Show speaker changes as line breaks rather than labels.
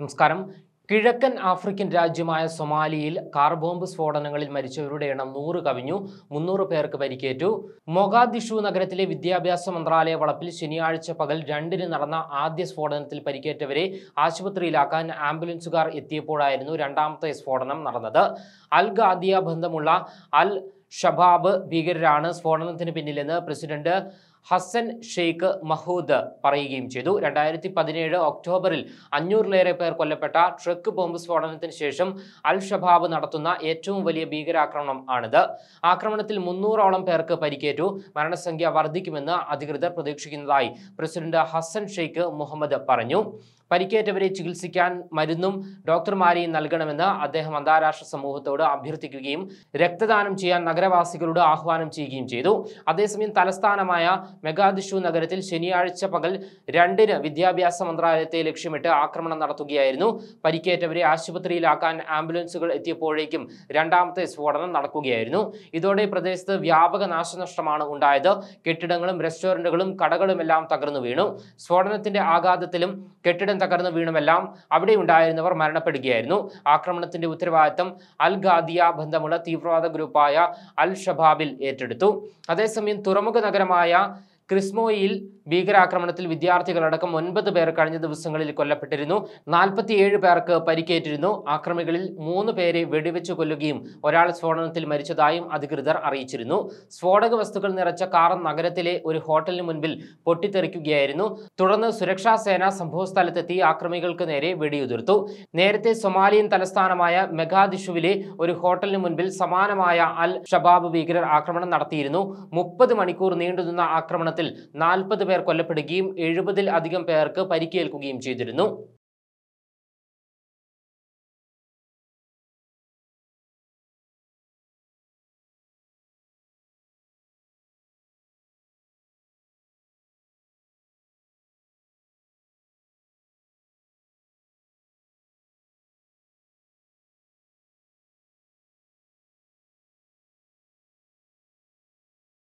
നമസ്കാരം കിഴക്കൻ ആഫ്രിക്കൻ രാജ്യമായ സൊമാലിയിൽ കാർ ബോംബ് സ്ഫോടനങ്ങളിൽ മരിച്ചവരുടെ എണ്ണം നൂറ് കവിഞ്ഞു മുന്നൂറ് പേർക്ക് പരിക്കേറ്റു മൊഗാദിഷു നഗരത്തിലെ വിദ്യാഭ്യാസ മന്ത്രാലയ വളപ്പിൽ ശനിയാഴ്ച പകൽ രണ്ടിന് നടന്ന ആദ്യ സ്ഫോടനത്തിൽ പരിക്കേറ്റവരെ ആശുപത്രിയിലാക്കാൻ ആംബുലൻസുകാർ എത്തിയപ്പോഴായിരുന്നു രണ്ടാമത്തെ സ്ഫോടനം നടന്നത് അൽ ഗാദിയ ബന്ധമുള്ള അൽ ഷബാബ് ഭീകരരാണ് സ്ഫോടനത്തിന് പിന്നിലെന്ന് പ്രസിഡന്റ് ഹസൻ ഷെയ്ഖ് മഹൂദ് പറയുകയും ചെയ്തു രണ്ടായിരത്തി പതിനേഴ് ഒക്ടോബറിൽ അഞ്ഞൂറിലേറെ പേർ കൊല്ലപ്പെട്ട ട്രക്ക് ബോംബ് സ്ഫോടനത്തിന് ശേഷം അൽ ഷബാബ് നടത്തുന്ന ഏറ്റവും വലിയ ഭീകരാക്രമണം ആണിത് ആക്രമണത്തിൽ മുന്നൂറോളം പേർക്ക് പരിക്കേറ്റു മരണസംഖ്യ വർദ്ധിക്കുമെന്ന് അധികൃതർ പ്രതീക്ഷിക്കുന്നതായി പ്രസിഡന്റ് ഹസൻ ഷെയ്ഖ് മുഹമ്മദ് പറഞ്ഞു പരിക്കേറ്റവരെ ചികിത്സിക്കാൻ മരുന്നും ഡോക്ടർമാരെയും നൽകണമെന്ന് അദ്ദേഹം അന്താരാഷ്ട്ര സമൂഹത്തോട് അഭ്യർത്ഥിക്കുകയും രക്തദാനം ചെയ്യാൻ നഗരവാസികളോട് ആഹ്വാനം ചെയ്യുകയും ചെയ്തു അതേസമയം തലസ്ഥാനമായ മെഗാദിഷു നഗരത്തിൽ ശനിയാഴ്ച പകൽ രണ്ടിന് വിദ്യാഭ്യാസ മന്ത്രാലയത്തെ ലക്ഷ്യമിട്ട് ആക്രമണം നടത്തുകയായിരുന്നു പരിക്കേറ്റവരെ ആശുപത്രിയിലാക്കാൻ ആംബുലൻസുകൾ എത്തിയപ്പോഴേക്കും രണ്ടാമത്തെ സ്ഫോടനം നടക്കുകയായിരുന്നു ഇതോടെ പ്രദേശത്ത് വ്യാപക നാശനഷ്ടമാണ് ഉണ്ടായത് കെട്ടിടങ്ങളും റെസ്റ്റോറൻറ്റുകളും കടകളുമെല്ലാം തകർന്നു വീണു സ്ഫോടനത്തിന്റെ ആഘാതത്തിലും കെട്ടിടം തകർന്നു വീണുമെല്ലാം അവിടെ ഉണ്ടായിരുന്നവർ മരണപ്പെടുകയായിരുന്നു ആക്രമണത്തിന്റെ ഉത്തരവാദിത്തം അൽ ഗാദിയ ബന്ധമുള്ള തീവ്രവാദ ഗ്രൂപ്പായ അൽ ഷബാബിൽ ഏറ്റെടുത്തു അതേസമയം തുറമുഖ നഗരമായ ക്രിസ്മോയിൽ ഭീകരാക്രമണത്തിൽ വിദ്യാർത്ഥികളടക്കം ഒൻപത് പേർ കഴിഞ്ഞ ദിവസങ്ങളിൽ കൊല്ലപ്പെട്ടിരുന്നു നാൽപ്പത്തിയേഴ് പേർക്ക് പരിക്കേറ്റിരുന്നു ആക്രമികളിൽ മൂന്ന് പേരെ വെടിവെച്ചു കൊല്ലുകയും ഒരാൾ സ്ഫോടനത്തിൽ മരിച്ചതായും അധികൃതർ അറിയിച്ചിരുന്നു സ്ഫോടക വസ്തുക്കൾ നിറച്ച കാർ നഗരത്തിലെ ഒരു ഹോട്ടലിന് മുൻപിൽ പൊട്ടിത്തെറിക്കുകയായിരുന്നു തുടർന്ന് സുരക്ഷാ സേന സംഭവസ്ഥലത്തെത്തി ആക്രമികൾക്ക് നേരെ വെടിയുതിർത്തു നേരത്തെ സൊമാലിയൻ തലസ്ഥാനമായ മെഗാദിഷുവിലെ ഒരു ഹോട്ടലിന് മുൻപിൽ സമാനമായ അൽ ഷബാബ് ഭീകരർ ആക്രമണം നടത്തിയിരുന്നു മുപ്പത് മണിക്കൂർ നീണ്ടുനിന്ന ആക്രമണത്തിൽ ആക്രമണത്തിൽ നാൽപ്പത് പേർ കൊല്ലപ്പെടുകയും എഴുപതിൽ അധികം പേർക്ക് പരിക്കേൽക്കുകയും ചെയ്തിരുന്നു